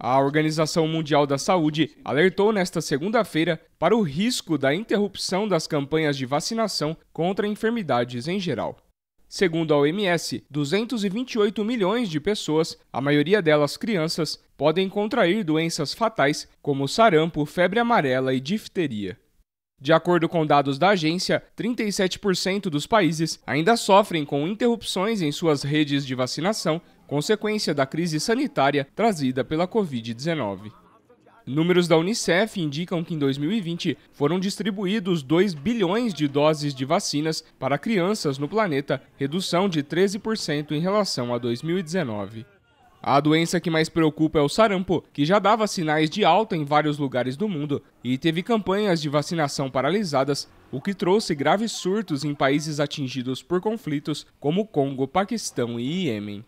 A Organização Mundial da Saúde alertou nesta segunda-feira para o risco da interrupção das campanhas de vacinação contra enfermidades em geral. Segundo a OMS, 228 milhões de pessoas, a maioria delas crianças, podem contrair doenças fatais como sarampo, febre amarela e difteria. De acordo com dados da agência, 37% dos países ainda sofrem com interrupções em suas redes de vacinação, consequência da crise sanitária trazida pela Covid-19. Números da Unicef indicam que em 2020 foram distribuídos 2 bilhões de doses de vacinas para crianças no planeta, redução de 13% em relação a 2019. A doença que mais preocupa é o sarampo, que já dava sinais de alta em vários lugares do mundo e teve campanhas de vacinação paralisadas, o que trouxe graves surtos em países atingidos por conflitos como Congo, Paquistão e Iêmen.